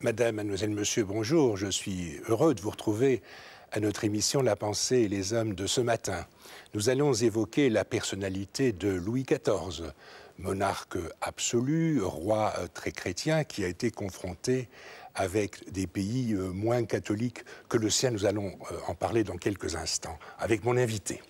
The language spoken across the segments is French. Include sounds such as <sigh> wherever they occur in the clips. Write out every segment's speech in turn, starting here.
Madame, mademoiselle, monsieur, bonjour. Je suis heureux de vous retrouver à notre émission La pensée et les hommes de ce matin. Nous allons évoquer la personnalité de Louis XIV, monarque absolu, roi euh, très chrétien qui a été confronté avec des pays euh, moins catholiques que le sien. Nous allons euh, en parler dans quelques instants avec mon invité.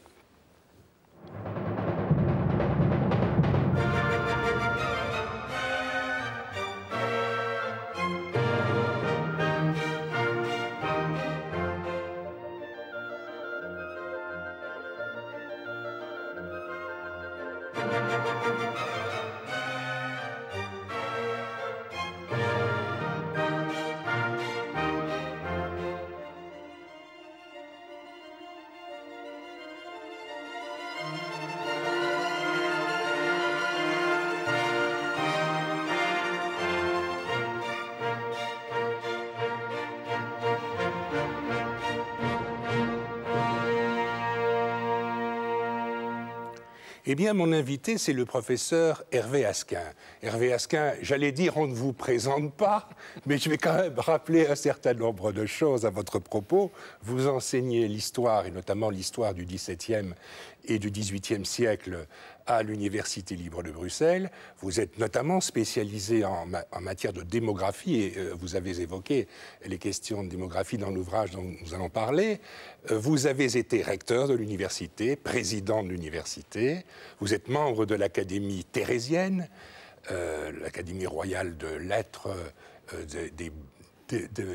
Eh bien, mon invité, c'est le professeur Hervé Asquin. Hervé Asquin, j'allais dire, on ne vous présente pas, mais je vais quand même rappeler un certain nombre de choses à votre propos. Vous enseignez l'histoire, et notamment l'histoire du XVIIe et du XVIIIe siècle à l'Université libre de Bruxelles. Vous êtes notamment spécialisé en, matière de démographie et euh, vous avez évoqué les questions de démographie dans l'ouvrage dont nous allons parler. Euh, vous avez été recteur de l'université, président de l'université. Vous êtes membre de l'Académie thérésienne, euh, l'Académie royale de lettres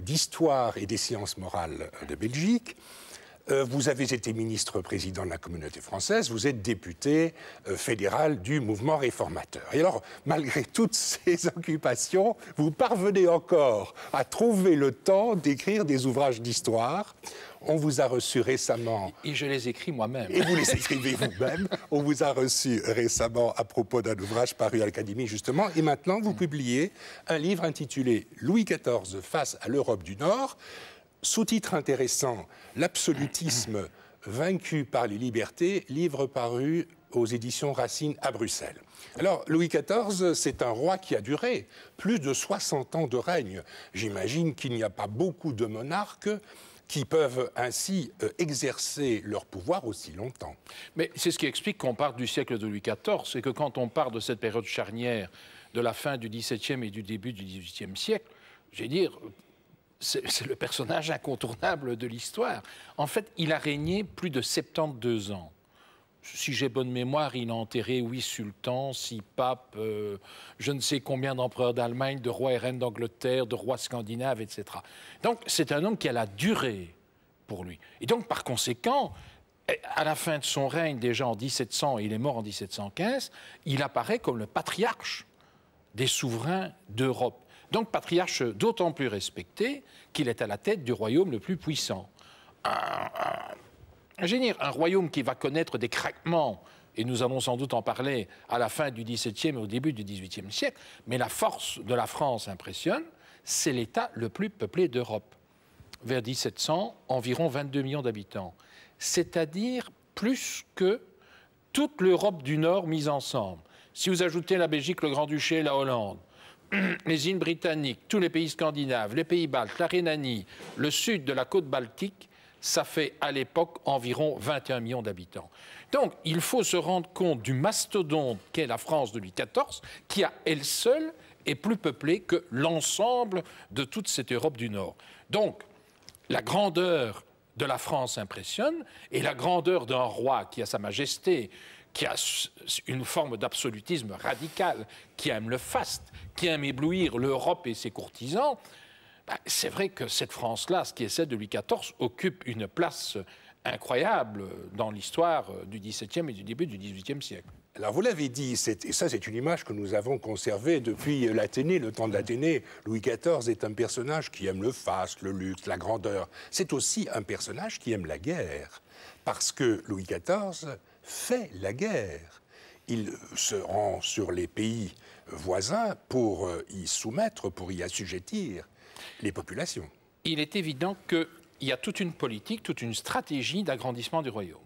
d'histoire et des sciences morales de Belgique. Euh, vous avez été ministre-président de la communauté française, vous êtes député euh, fédéral du mouvement réformateur. Et alors, malgré <laughs> toutes ces occupations, vous parvenez encore à trouver le temps d'écrire des ouvrages d'histoire. On vous a reçu récemment. Et je les écris moi-même. Et vous les écrivez vous-même. On vous a reçu récemment à propos d'un ouvrage paru à l'Académie, justement. Et maintenant, vous publiez un livre intitulé Louis XIV face à l'Europe du Nord. Sous-titre intéressant, L'absolutisme vaincu par les libertés, livre paru aux éditions Racine à Bruxelles. Alors, Louis XIV, c'est un roi qui a duré plus de 60 ans de règne. J'imagine qu'il n'y a pas beaucoup de monarques qui peuvent ainsi euh, exercer leur pouvoir aussi longtemps. Mais c'est ce qui explique qu'on parle du siècle de Louis XIV, et que quand on part de cette période charnière de la fin du XVIIe et du début du XVIIIe siècle, j'ai dire, c'est le personnage incontournable de l'histoire. En fait, il a régné plus de 72 ans. Si j'ai bonne mémoire, il a enterré huit sultans, six papes, euh, je ne sais combien d'empereurs d'Allemagne, de rois et reines d'Angleterre, de rois scandinaves, etc. Donc c'est un homme qui a la durée pour lui. Et donc par conséquent, eh, à la fin de son règne, déjà en 1700, il est mort en 1715, il apparaît comme le patriarche des souverains d'Europe. Donc patriarche d'autant plus respecté qu'il est à la tête du royaume le plus puissant. Un, un, royaume qui va connaître des craquements, et nous allons sans doute en parler à la fin du XVIIe et au début du XVIIIe siècle, mais la force de la France impressionne, c'est l'État le plus peuplé d'Europe. Vers 1700, environ 22 millions d'habitants, c'est-à-dire plus que toute l'Europe du Nord mise ensemble. Si vous ajoutez la Belgique, le Grand-Duché, la Hollande, <clears throat> les îles britanniques, tous les pays scandinaves, les pays baltes, la Rhénanie, le sud de la côte baltique, ça fait à l'époque environ 21 millions d'habitants. Donc il faut se rendre compte du mastodonte qu'est la France de Louis XIV, qui à elle seule est plus peuplée que l'ensemble de toute cette Europe du Nord. Donc la grandeur de la France impressionne, et la grandeur d'un roi qui a sa majesté, qui a une forme d'absolutisme radical, qui aime le faste, qui aime éblouir l'Europe et ses courtisans, bah, c'est vrai que cette France-là, ce qui est celle de Louis XIV, occupe une place incroyable dans l'histoire euh, du XVIIe et du début du XVIIIe siècle. Alors vous l'avez dit, et ça c'est une image que nous avons conservée depuis l'Athénée, le temps de l'Athénée. Louis XIV est un personnage qui aime le faste, le luxe, la grandeur. C'est aussi un personnage qui aime la guerre, parce que Louis XIV fait la guerre. Il se rend sur les pays voisins pour euh, y soumettre, pour y assujettir les populations. Il est évident qu'il y a toute une politique, toute une stratégie d'agrandissement du royaume.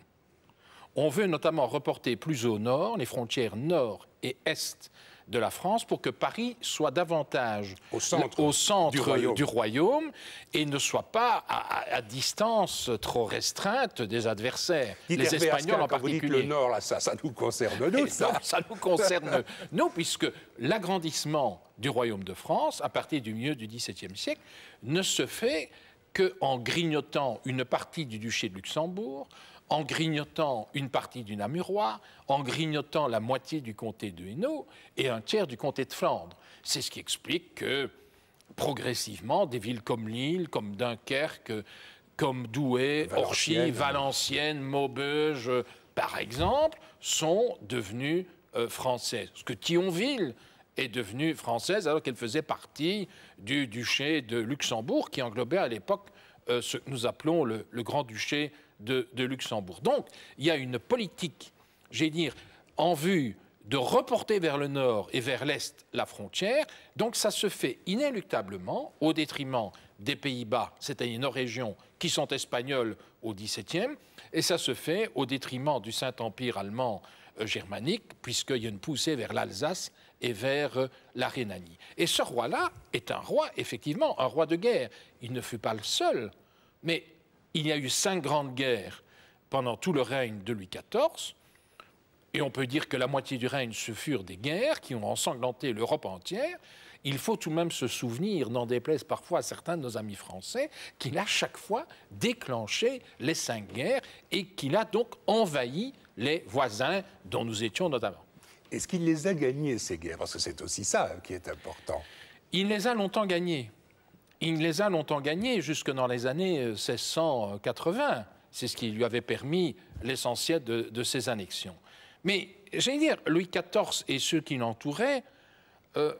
On veut notamment reporter plus au nord les frontières nord et est de la France pour que Paris soit davantage au centre, du, royaume. et ne soit pas à, distance trop restreinte des adversaires, les Espagnols en particulier. le Nord, ça, ça nous concerne nous, ça. ça nous concerne <laughs> nous, puisque l'agrandissement du royaume de France, à partir du milieu du XVIIe siècle, ne se fait qu'en grignotant une partie du duché de Luxembourg, en grignotant une partie du Namurois, en grignotant la moitié du comté de Hainaut et un tiers du comté de Flandre. C'est ce qui explique que, progressivement, des villes comme Lille, comme Dunkerque, comme Douai, Orchy, Valenciennes, hein. Maubeuge, par exemple, sont devenues euh, françaises. Ce que Thionville est devenue française alors qu'elle faisait partie du duché de Luxembourg qui englobait à l'époque euh, ce que nous appelons le, le Grand-Duché de, Luxembourg. Donc, il y a une politique, j'ai dire, en vue de reporter vers le nord et vers l'est la frontière. Donc ça se fait inéluctablement au détriment des Pays-Bas, c'est-à-dire nos régions qui sont espagnoles au XVIIe, et ça se fait au détriment du Saint-Empire allemand euh, germanique, puisqu'il y a une poussée vers l'Alsace et vers euh, la Rhénanie. Et ce roi-là est un roi, effectivement, un roi de guerre. Il ne fut pas le seul, mais il y a eu cinq grandes guerres pendant tout le règne de Louis XIV. Et on peut dire que la moitié du règne, ce furent des guerres qui ont ensanglanté l'Europe entière. Il faut tout de même se souvenir, n'en déplaise parfois à certains de nos amis français, qu'il a chaque fois déclenché les cinq guerres et qu'il a donc envahi les voisins dont nous étions notamment. Est-ce qu'il les a gagnées, ces guerres Parce que c'est aussi ça qui est important. Il les a longtemps gagnées. Il les a longtemps gagnés jusque dans les années 1680. Euh, c'est ce qui lui avait permis l'essentiel de, ses annexions. Mais, j'allais dire, Louis XIV et ceux qui l'entouraient, euh,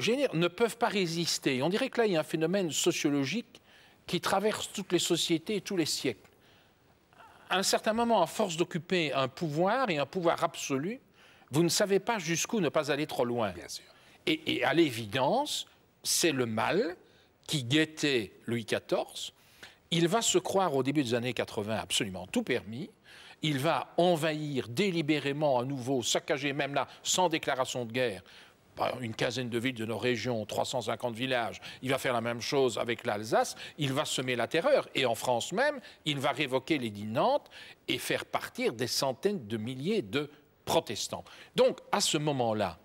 dire, ne peuvent pas résister. On dirait que là, il y a un phénomène sociologique qui traverse toutes les sociétés et tous les siècles. À un certain moment, à force d'occuper un pouvoir et un pouvoir absolu, vous ne savez pas jusqu'où ne pas aller trop loin. Bien et à l'évidence, c'est le mal qui guettait Louis XIV, il va se croire au début des années 80 absolument tout permis. Il va envahir délibérément à nouveau, saccager même là, sans déclaration de guerre, une quinzaine de villes de nos régions, 350 villages. Il va faire la même chose avec l'Alsace. Il va semer la terreur. Et en France même, il va révoquer les dînantes Nantes et faire partir des centaines de milliers de protestants. Donc, à ce moment-là,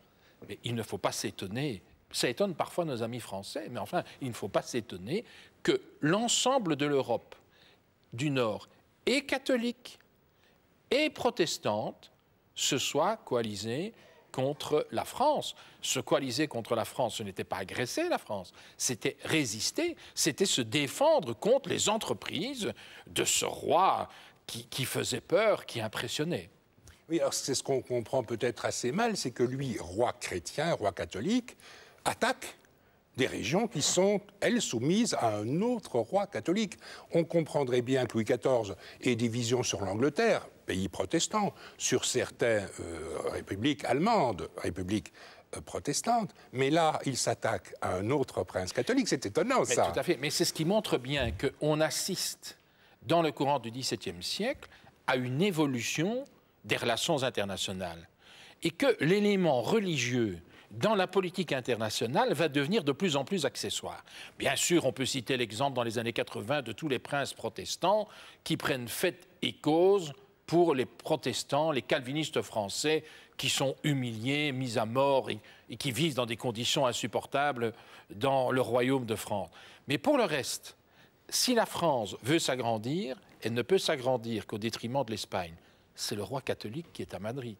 il ne faut pas s'étonner ça étonne parfois nos amis français, mais enfin, il ne faut pas s'étonner que l'ensemble de l'Europe du Nord et catholique et protestante se soit coalisé contre la France. Se coaliser contre la France, ce n'était pas agresser la France, c'était résister, c'était se défendre contre les entreprises de ce roi qui, qui faisait peur, qui impressionnait. Oui, alors c'est ce qu'on comprend peut-être assez mal, c'est que lui, roi chrétien, roi catholique, attaque des régions qui sont, elles, soumises à un autre roi catholique. On comprendrait bien que Louis XIV ait des visions sur l'Angleterre, pays protestant, sur certaines euh, républiques allemandes, républiques euh, protestantes, mais là, il s'attaque à un autre prince catholique. C'est étonnant, mais ça. Tout à fait, mais c'est ce qui montre bien qu'on assiste, dans le courant du XVIIe siècle, à une évolution des relations internationales. Et que l'élément religieux dans la politique internationale va devenir de plus en plus accessoire. Bien sûr, on peut citer l'exemple dans les années 80 de tous les princes protestants qui prennent fait et cause pour les protestants, les calvinistes français qui sont humiliés, mis à mort et, et qui vivent dans des conditions insupportables dans le royaume de France. Mais pour le reste, si la France veut s'agrandir, elle ne peut s'agrandir qu'au détriment de l'Espagne c'est le roi catholique qui est à Madrid.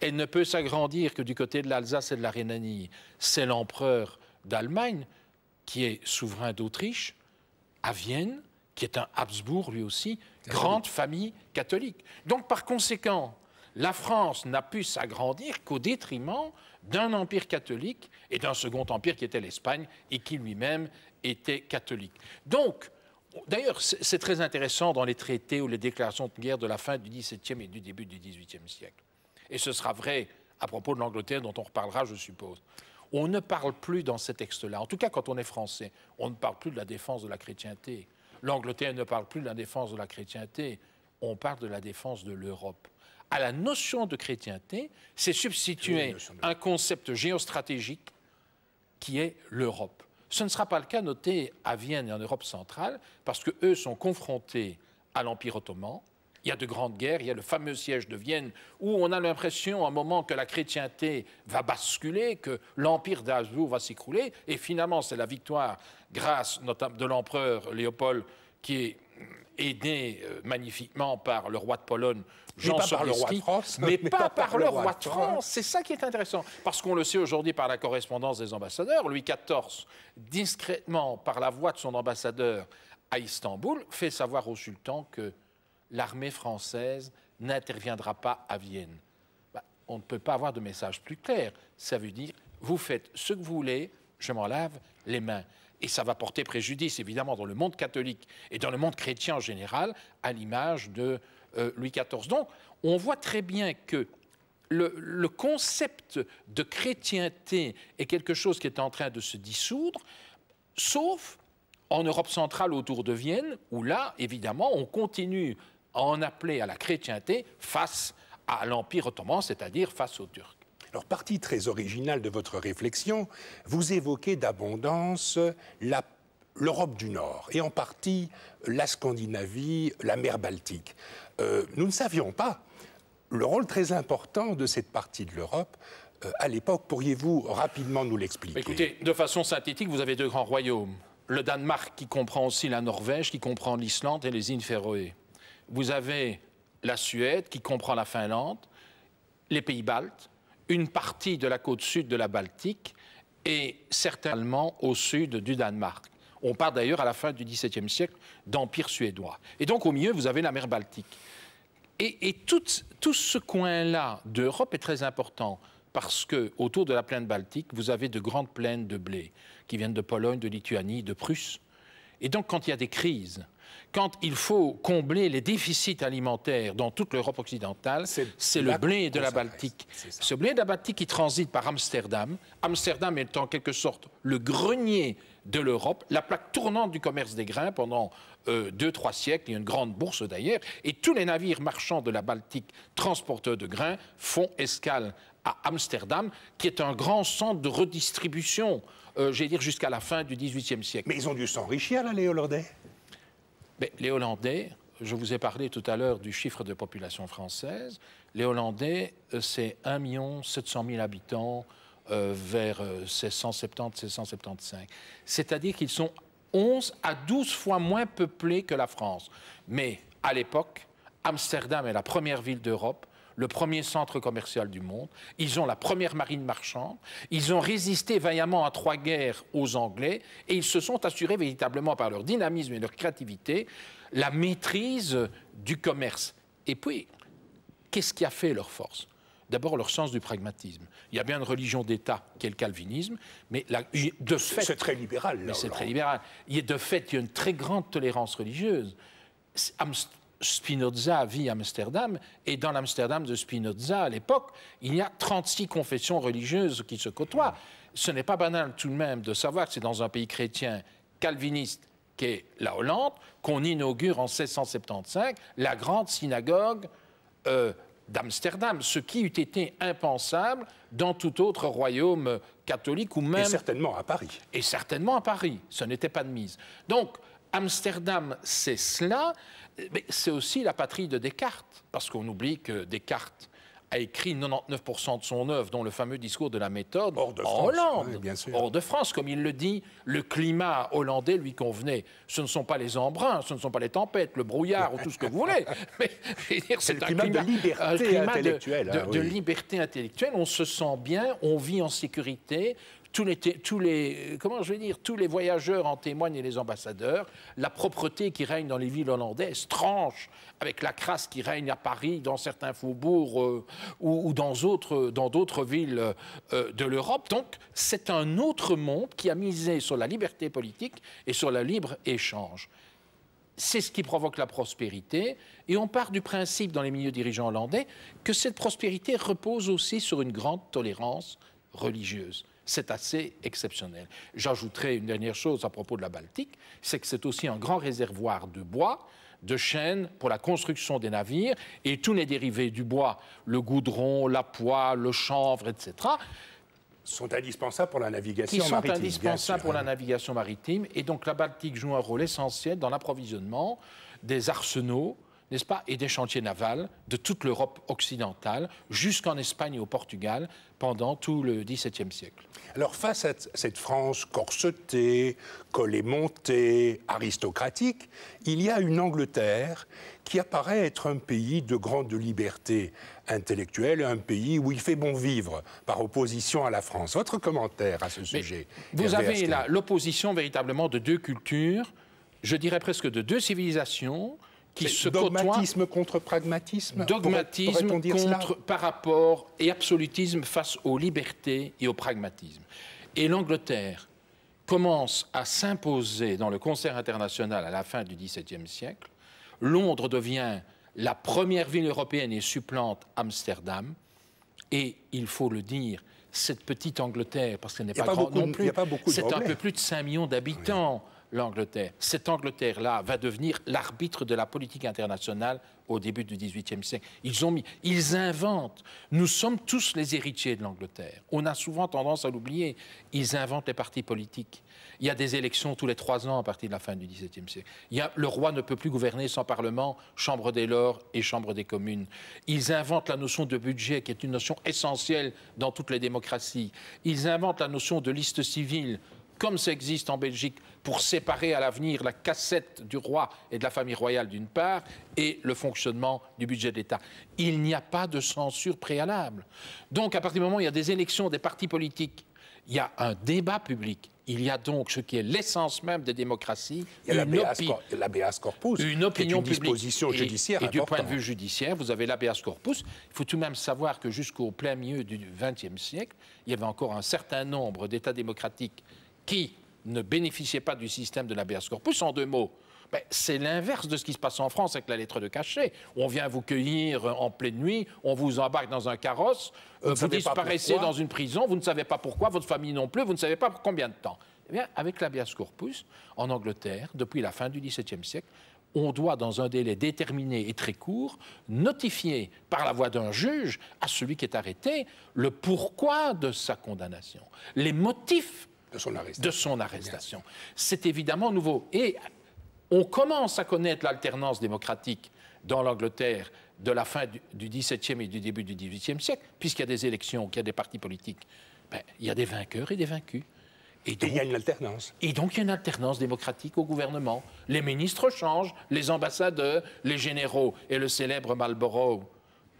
Elle ne peut s'agrandir que du côté de l'Alsace et de la Rhénanie. C'est l'empereur d'Allemagne qui est souverain d'Autriche, à Vienne, qui est un Habsbourg lui aussi, grande famille catholique. Donc par conséquent, la France n'a pu s'agrandir qu'au détriment d'un empire catholique et d'un second empire qui était l'Espagne et qui lui-même était catholique. Donc, D'ailleurs, c'est très intéressant dans les traités ou les déclarations de guerre de la fin du XVIIe et du début du XVIIIe siècle. Et ce sera vrai à propos de l'Angleterre, dont on reparlera, je suppose. On ne parle plus dans ces textes-là, en tout cas quand on est français, on ne parle plus de la défense de la chrétienté. L'Angleterre ne parle plus de la défense de la chrétienté, on parle de la défense de l'Europe. À la notion de chrétienté, c'est substituer un concept géostratégique qui est l'Europe. Ce ne sera pas le cas noté à Vienne et en Europe centrale, parce qu'eux sont confrontés à l'Empire ottoman. Il y a de grandes guerres, il y a le fameux siège de Vienne, où on a l'impression à un moment que la chrétienté va basculer, que l'Empire d'Habsbourg va s'écrouler, et finalement c'est la victoire, grâce notamment de l'empereur Léopold qui est aidé euh, magnifiquement par le roi de Pologne, Jean de mais, <laughs> mais, pas, par, le roi de France. C'est ça qui est intéressant, parce qu'on le sait aujourd'hui par la correspondance des ambassadeurs. Louis XIV, discrètement, par la voix de son ambassadeur à Istanbul, fait savoir au sultan que l'armée française n'interviendra pas à Vienne. Bah, on ne peut pas avoir de message plus clair. Ça veut dire, vous faites ce que vous voulez, je m'en lave les mains. Et ça va porter préjudice, évidemment, dans le monde catholique et dans le monde chrétien en général, à l'image de euh, Louis XIV. Donc, on voit très bien que le, concept de chrétienté est quelque chose qui est en train de se dissoudre, sauf en Europe centrale autour de Vienne, où là, évidemment, on continue à en appeler à la chrétienté face à l'Empire ottoman, c'est-à-dire face aux Turcs. Alors, partie très originale de votre réflexion, vous évoquez d'abondance l'Europe du Nord et en partie la Scandinavie, la mer Baltique. Euh, nous ne savions pas le rôle très important de cette partie de l'Europe euh, à l'époque. Pourriez-vous rapidement nous l'expliquer bah, Écoutez, de façon synthétique, vous avez deux grands royaumes. Le Danemark qui comprend aussi la Norvège, qui comprend l'Islande et les îles Féroé. Vous avez la Suède qui comprend la Finlande, les pays baltes, une partie de la côte sud de la Baltique et certainement au sud du Danemark. On part d'ailleurs à la fin du XVIIe siècle d'Empire suédois. Et donc au milieu, vous avez la mer Baltique. Et, tout, ce coin-là d'Europe est très important parce que autour de la plaine Baltique, vous avez de grandes plaines de blé qui viennent de Pologne, de Lituanie, de Prusse. Et donc quand il y a des crises, quand il faut combler les déficits alimentaires dans toute l'Europe occidentale, c'est le blé de la Baltique. Ce blé de la Baltique qui transite par Amsterdam. Amsterdam est en quelque sorte le grenier de l'Europe, la plaque tournante du commerce des grains pendant euh, deux, trois siècles, il y a une grande bourse d'ailleurs, et tous les navires marchands de la Baltique, transporteurs de grains, font escale à Amsterdam, qui est un grand centre de redistribution, euh, j'allais dire jusqu'à la fin du XVIIIe siècle. Mais ils ont dû s'enrichir, là, les Hollandais les Hollandais, je vous ai parlé tout à l'heure du chiffre de population française. Les Hollandais, euh, c'est 1,7 million mille habitants euh, vers 1670, euh, 1675. C'est-à-dire qu'ils sont 11 à 12 fois moins peuplés que la France. Mais à l'époque, Amsterdam est la première ville d'Europe le premier centre commercial du monde, ils ont la première marine marchande, ils ont résisté vaillamment à trois guerres aux Anglais et ils se sont assurés véritablement par leur dynamisme et leur créativité la maîtrise du commerce. Et puis, qu'est-ce qui a fait leur force D'abord, leur sens du pragmatisme. Il y a bien une religion d'État qui est le calvinisme, mais de fait. C'est très libéral, là. C'est très libéral. Il y a de fait, il y a une très grande tolérance religieuse. Spinoza vit à Amsterdam, et dans l'Amsterdam de Spinoza à l'époque, il y a 36 confessions religieuses qui se côtoient. Ce n'est pas banal tout de même de savoir que c'est dans un pays chrétien calviniste qu'est la Hollande qu'on inaugure en 1675 la grande synagogue euh, d'Amsterdam, ce qui eût été impensable dans tout autre royaume catholique ou même... Et certainement à Paris. Et certainement à Paris, ce n'était pas de mise. Donc, Amsterdam, c'est cela, mais c'est aussi la patrie de Descartes, parce qu'on oublie que Descartes a écrit 99% de son œuvre, dont le fameux discours de la méthode, hors de en Hollande, hors de France. Comme il le dit, le climat hollandais lui convenait. Ce ne sont pas les embruns, ce ne sont pas les tempêtes, le brouillard ou tout ce que vous voulez. <laughs> Mais c'est un climat, de liberté intellectuelle. Hein, de liberté intellectuelle. On se sent bien, on vit en sécurité, tous les, euh, comment je vais dire, tous les voyageurs en témoignent et les ambassadeurs. La propreté qui règne dans les villes hollandaises tranche avec la crasse qui règne à Paris, dans certains faubourgs euh, ou, euh, dans d'autres villes de l'Europe. Donc c'est un autre monde qui a misé sur la liberté politique et sur le libre échange. C'est ce qui provoque la prospérité. Et on part du principe dans les milieux dirigeants hollandais que cette prospérité repose aussi sur une grande tolérance religieuse c'est assez exceptionnel. J'ajouterai une dernière chose à propos de la Baltique, c'est que c'est aussi un grand réservoir de bois, de chêne pour la construction des navires et tous les dérivés du bois, le goudron, la poix, le chanvre, etc. Sont indispensables pour la navigation qui sont indispensables pour la navigation maritime. Et donc la Baltique joue un rôle essentiel dans l'approvisionnement des arsenaux n'est-ce pas, et des chantiers navals de toute l'Europe occidentale jusqu'en Espagne et au Portugal pendant tout le XVIIe siècle. Alors face à cette France corsetée, collée montée, aristocratique, il y a une Angleterre qui apparaît être un pays de grande liberté intellectuelle, un pays où il fait bon vivre, par opposition à la France. Votre commentaire à ce sujet Vous avez là l'opposition véritablement de deux cultures, je dirais presque de deux civilisations, qui se dogmatisme contre pragmatisme dogmatisme contre par rapport et absolutisme face aux libertés et au pragmatisme et l'Angleterre commence à s'imposer dans le concert international à la fin du XVIIe siècle Londres devient la première ville européenne et supplante Amsterdam et il faut le dire cette petite Angleterre parce qu'elle n'est pas, pas grande non plus c'est un peu plus de 5 millions d'habitants l'Angleterre. Cette Angleterre-là va devenir l'arbitre de la politique internationale au début du XVIIIe siècle. Ils ont mis, ils inventent. Nous sommes tous les héritiers de l'Angleterre. On a souvent tendance à l'oublier. Ils inventent les partis politiques. Il y a des élections tous les trois ans à partir de la fin du XVIIe siècle. le roi ne peut plus gouverner sans parlement, chambre des lords et chambre des communes. Ils inventent la notion de budget, qui est une notion essentielle dans toutes les démocraties. Ils inventent la notion de liste civile, comme ça existe en Belgique pour séparer à l'avenir la cassette du roi et de la famille royale d'une part et le fonctionnement du budget de l'État. Il n'y a pas de censure préalable. Donc à partir du moment où il y a des élections des partis politiques, il y a un débat public. Il y a donc ce qui est l'essence même des démocraties, il y a une, corpus, une opinion qui une disposition publique. judiciaire et, et du point de vue judiciaire, vous avez l'habeas corpus. Il faut tout de même savoir que jusqu'au plein milieu du XXe siècle, il y avait encore un certain nombre d'États démocratiques qui ne bénéficiez pas du système de l'habeas corpus, en deux mots, ben, c'est l'inverse de ce qui se passe en France avec la lettre de cachet. On vient vous cueillir euh, en pleine nuit, on vous embarque dans un carrosse, euh, vous, disparaissez dans une prison, vous ne savez pas pourquoi, votre famille non plus, vous ne savez pas pour combien de temps. Eh bien, avec l'habeas corpus, en Angleterre, depuis la fin du XVIIe siècle, on doit, dans un délai déterminé et très court, notifier par la voix d'un juge à celui qui est arrêté le pourquoi de sa condamnation, les motifs de son arrestation. De son arrestation. C'est évidemment nouveau. Et on commence à connaître l'alternance démocratique dans l'Angleterre de la fin du XVIIe et du début du XVIIIe siècle, puisqu'il y a des élections, qu'il y a des partis politiques. Ben, il y a des vainqueurs et des vaincus. Et, et il y a une alternance. Et donc il y a une alternance démocratique au gouvernement. Les ministres changent, les ambassadeurs, les généraux et le célèbre Marlborough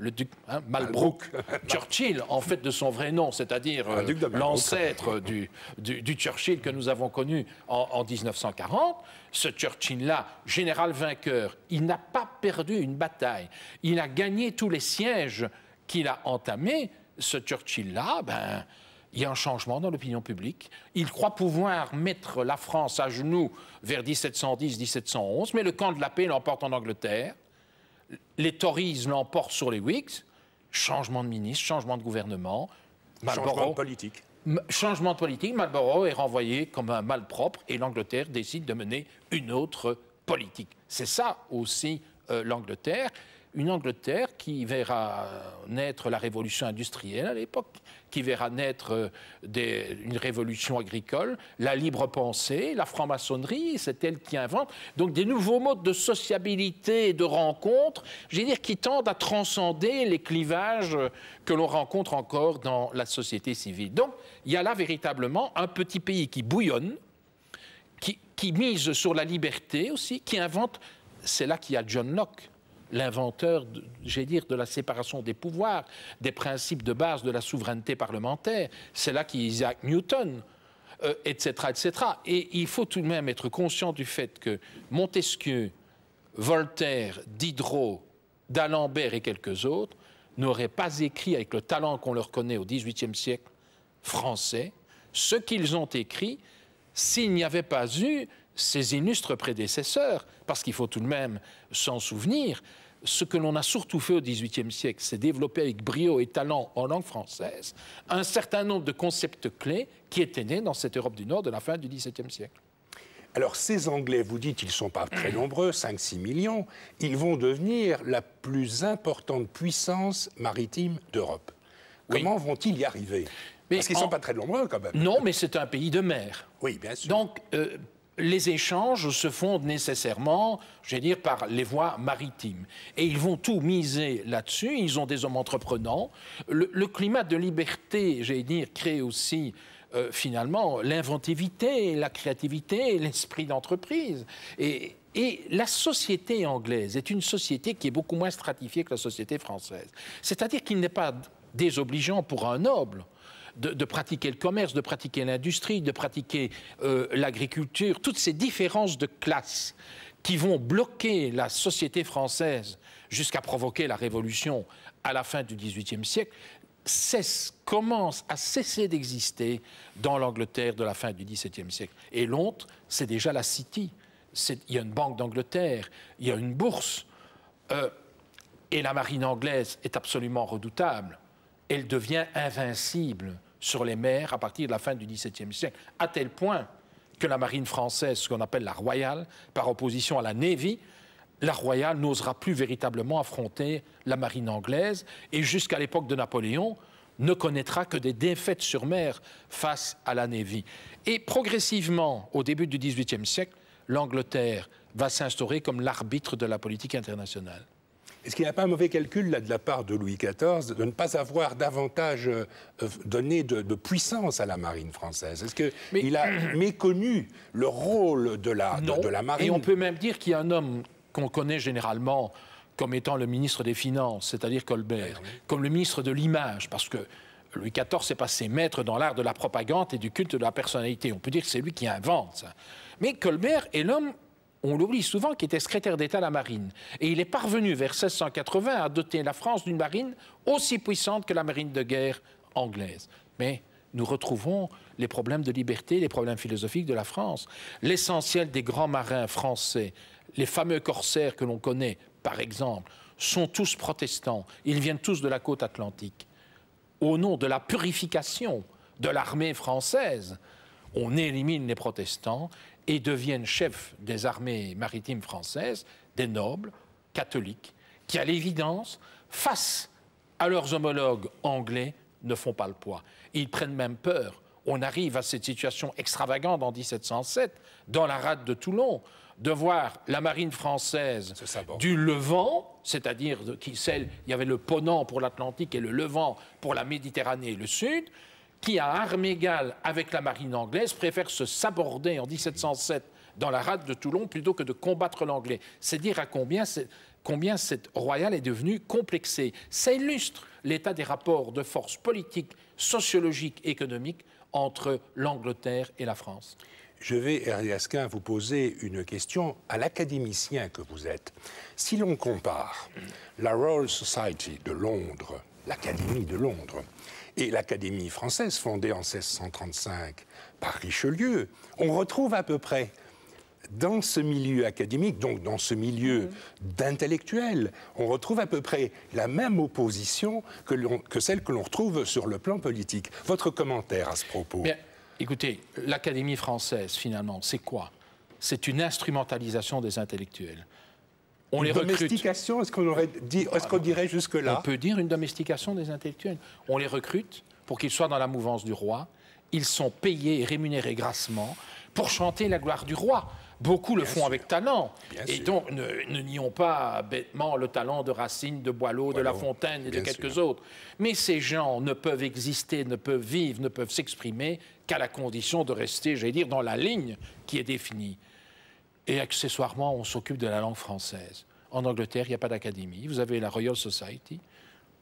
le duc hein, Malbrook, ah, Churchill, en fait, de son vrai nom, c'est-à-dire ah, euh, l'ancêtre du, du, Churchill que nous avons connu en, en 1940. Ce Churchill-là, général vainqueur, il n'a pas perdu une bataille. Il a gagné tous les sièges qu'il a entamés. Ce Churchill-là, ben, il y a un changement dans l'opinion publique. Il croit pouvoir mettre la France à genoux vers 1710-1711, mais le camp de la paix l'emporte en Angleterre les Tories l'emportent sur les Whigs, changement de ministre, changement de gouvernement. changement de politique. Changement de politique, Marlborough est renvoyé comme un malpropre et l'Angleterre décide de mener une autre politique. C'est ça aussi euh, l'Angleterre une Angleterre qui verra naître la révolution industrielle à l'époque, qui verra naître euh, une révolution agricole, la libre pensée, la franc-maçonnerie, c'est elle qui invente. Donc des nouveaux modes de sociabilité et de rencontre, je dire, qui tendent à transcender les clivages que l'on rencontre encore dans la société civile. Donc il y a là véritablement un petit pays qui bouillonne, qui, qui mise sur la liberté aussi, qui invente c'est là qu'il y a John Locke l'inventeur, j'ai dire, de la séparation des pouvoirs, des principes de base de la souveraineté parlementaire. C'est là qu'Isaac Newton, etc., euh, etc. Et il faut tout de même être conscient du fait que Montesquieu, Voltaire, Diderot, d'Alembert et quelques autres n'auraient pas écrit avec le talent qu'on leur connaît au XVIIIe siècle français ce qu'ils ont écrit s'il n'y avait pas eu ces illustres prédécesseurs, parce qu'il faut tout de même s'en souvenir, ce que l'on a surtout fait au XVIIIe siècle, c'est développer avec brio et talent en langue française un certain nombre de concepts clés qui étaient nés dans cette Europe du Nord de la fin du XVIIe siècle. Alors ces Anglais, vous dites, ils ne sont pas très nombreux, 5-6 millions, ils vont devenir la plus importante puissance maritime d'Europe. Comment vont-ils y arriver mais Parce qu'ils ne sont pas très nombreux quand même. Non, mais c'est un pays de mer. Oui, bien sûr. Donc, euh, les échanges se font nécessairement, je dire, par les voies maritimes. Et ils vont tout miser là-dessus. Ils ont des hommes entreprenants. Le, climat de liberté, j'allais dire, crée aussi euh, finalement l'inventivité, la créativité, l'esprit d'entreprise. et la société anglaise est une société qui est beaucoup moins stratifiée que la société française. C'est-à-dire qu'il n'est pas désobligeant pour un noble de, pratiquer le commerce, de pratiquer l'industrie, de pratiquer euh, l'agriculture, toutes ces différences de classe qui vont bloquer la société française jusqu'à provoquer la révolution à la fin du XVIIIe siècle, cesse, commence à cesser d'exister dans l'Angleterre de la fin du XVIIe siècle. Et Londres, c'est déjà la City. Il y a une banque d'Angleterre, il y a une bourse. Euh, et la marine anglaise est absolument redoutable. Elle devient invincible sur les mers à partir de la fin du XVIIe siècle, à tel point que la marine française, ce qu'on appelle la Royale, par opposition à la Navy, la Royale n'osera plus véritablement affronter la marine anglaise et jusqu'à l'époque de Napoléon ne connaîtra que des défaites sur mer face à la Navy. Et progressivement, au début du XVIIIe siècle, l'Angleterre va s'instaurer comme l'arbitre de la politique internationale. Est-ce qu'il n'y a pas un mauvais calcul là, de la part de Louis XIV de ne pas avoir davantage euh, donné de, puissance à la marine française Est-ce qu'il a <clears throat> méconnu le rôle de la, De, la marine Et on peut même dire qu'il y a un homme qu'on connaît généralement comme étant le ministre des Finances, c'est-à-dire Colbert, ah comme le ministre de l'Image, parce que Louis XIV s'est passé maître dans l'art de la propagande et du culte de la personnalité. On peut dire que c'est lui qui invente ça. Mais Colbert est l'homme on l'oublie souvent, qu'il était secrétaire d'État à la marine. Et il est parvenu vers 1680 à doter la France d'une marine aussi puissante que la marine de guerre anglaise. Mais nous retrouvons les problèmes de liberté, les problèmes philosophiques de la France. L'essentiel des grands marins français, les fameux corsaires que l'on connaît, par exemple, sont tous protestants. Ils viennent tous de la côte atlantique. Au nom de la purification de l'armée française, on élimine les protestants et deviennent chefs des armées maritimes françaises, des nobles catholiques, qui, à l'évidence, face à leurs homologues anglais, ne font pas le poids. Ils prennent même peur. On arrive à cette situation extravagante en 1707, dans la rade de Toulon, de voir la marine française du Levant, c'est-à-dire celle, il y avait le Ponant pour l'Atlantique et le Levant pour la Méditerranée et le Sud, qui, à armes égales avec la marine anglaise, préfère se saborder en 1707 dans la rade de Toulon plutôt que de combattre l'anglais. C'est dire à combien cette royale est devenue complexée. Ça illustre l'état des rapports de force politique, sociologique, économique entre l'Angleterre et la France. Je vais, Hervé vous poser une question à l'académicien que vous êtes. Si l'on compare la Royal Society de Londres, l'Académie de Londres, et l'Académie française, fondée en 1635 par Richelieu, on retrouve à peu près dans ce milieu académique, donc dans ce milieu mhm. d'intellectuels, on retrouve à peu près la même opposition que, que celle que l'on retrouve sur le plan politique. Votre commentaire à ce propos Écoutez, l'Académie française, finalement, c'est quoi C'est une instrumentalisation des intellectuels on les domestication, est-ce qu'on ce dirait jusque là On peut dire une domestication des intellectuels. On les recrute pour qu'ils soient dans la mouvance du roi. Ils sont payés et rémunérés grassement pour chanter la gloire du roi. Beaucoup le font avec talent. et donc, ne, n'y nions pas bêtement le talent de Racine, de Boileau, de La Fontaine et de quelques autres. Mais ces gens ne peuvent exister, ne peuvent vivre, ne peuvent s'exprimer qu'à la condition de rester, j'allais dire, dans la ligne qui est définie. Et accessoirement, on s'occupe de la langue française. En Angleterre, il n'y a pas d'académie. Vous avez la Royal Society.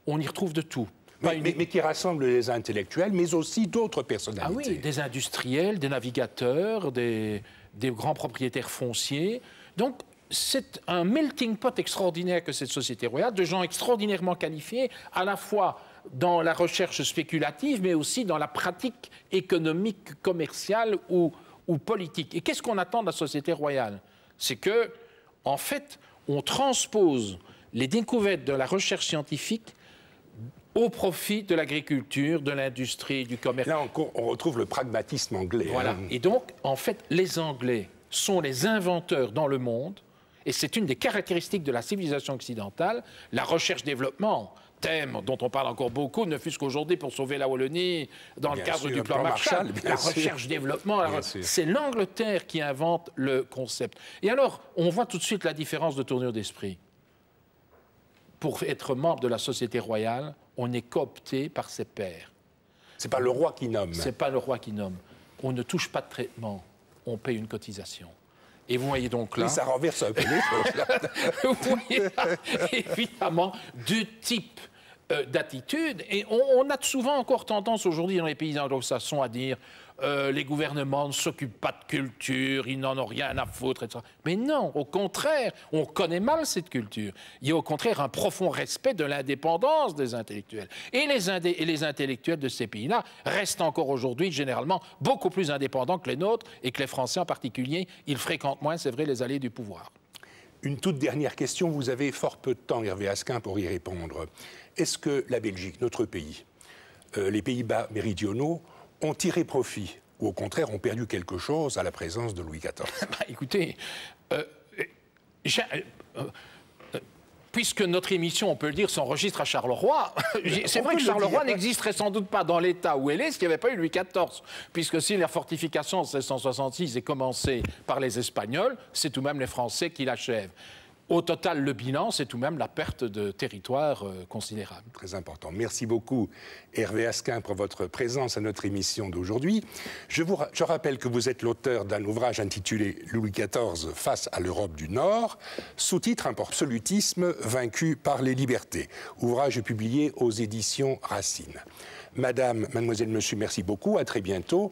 On y retrouve de tout. Mais, qui rassemble les intellectuels, mais aussi d'autres personnalités. Ah oui, des industriels, des navigateurs, des, des grands propriétaires fonciers. Donc, c'est un melting pot extraordinaire que cette société royale, de gens extraordinairement qualifiés, à la fois dans la recherche spéculative, mais aussi dans la pratique économique, commerciale ou ou politique. Et qu'est-ce qu'on attend de la société royale C'est que, en fait, on transpose les découvertes de la recherche scientifique au profit de l'agriculture, de l'industrie, du commerce. Là encore, on retrouve le pragmatisme anglais. Hein. Voilà. Et donc, en fait, les Anglais sont les inventeurs dans le monde, et c'est une des caractéristiques de la civilisation occidentale, la recherche-développement thème dont on parle encore beaucoup, ne fût-ce qu'aujourd'hui pour sauver la Wallonie dans le cadre du plan, Marshall, la recherche-développement. C'est l'Angleterre qui invente le concept. Et alors, on voit tout de suite la différence de tournure d'esprit. Pour être membre de la société royale, on est coopté par ses pairs. C'est pas le roi qui nomme. C'est pas le roi qui nomme. On ne touche pas de traitement, on paye une cotisation. Et vous voyez donc là... ça renverse un peu les <laughs> Vous voyez évidemment deux types euh, d'attitudes. Et on, on, a souvent encore tendance aujourd'hui dans les pays anglo-saxons à dire euh, les gouvernements ne s'occupent pas de culture, ils n'en ont rien à foutre, etc. Mais non, au contraire, on connaît mal cette culture. Il y a au contraire un profond respect de l'indépendance des intellectuels. Et les, intellectuels de ces pays-là restent encore aujourd'hui généralement beaucoup plus indépendants que les nôtres et que les Français en particulier. Ils fréquentent moins, c'est vrai, les allées du pouvoir. Une toute dernière question, vous avez fort peu de temps, Hervé Asquin, pour y répondre. Est-ce que la Belgique, notre pays, euh, les Pays-Bas méridionaux, ont tiré profit ou au contraire ont perdu quelque chose à la présence de Louis XIV <laughs> bah, Écoutez, euh, euh, euh, puisque notre émission, on peut le dire, s'enregistre à Charleroi, <laughs> c'est vrai que Charleroi n'existerait sans doute pas dans l'état où elle est s'il n'y avait pas eu Louis XIV. Puisque si la fortification en 1666 est commencée par les Espagnols, c'est tout de même les Français qui l'achèvent. Au total, le bilan, c'est tout de même la perte de territoire euh, considérable. Très important. Merci beaucoup, Hervé Asquin, pour votre présence à notre émission d'aujourd'hui. Je, rappelle que vous êtes l'auteur d'un ouvrage intitulé Louis XIV face à l'Europe du Nord, sous-titre Un absolutisme vaincu par les libertés. Ouvrage publié aux éditions Racine. Madame, mademoiselle, monsieur, merci beaucoup. À très bientôt.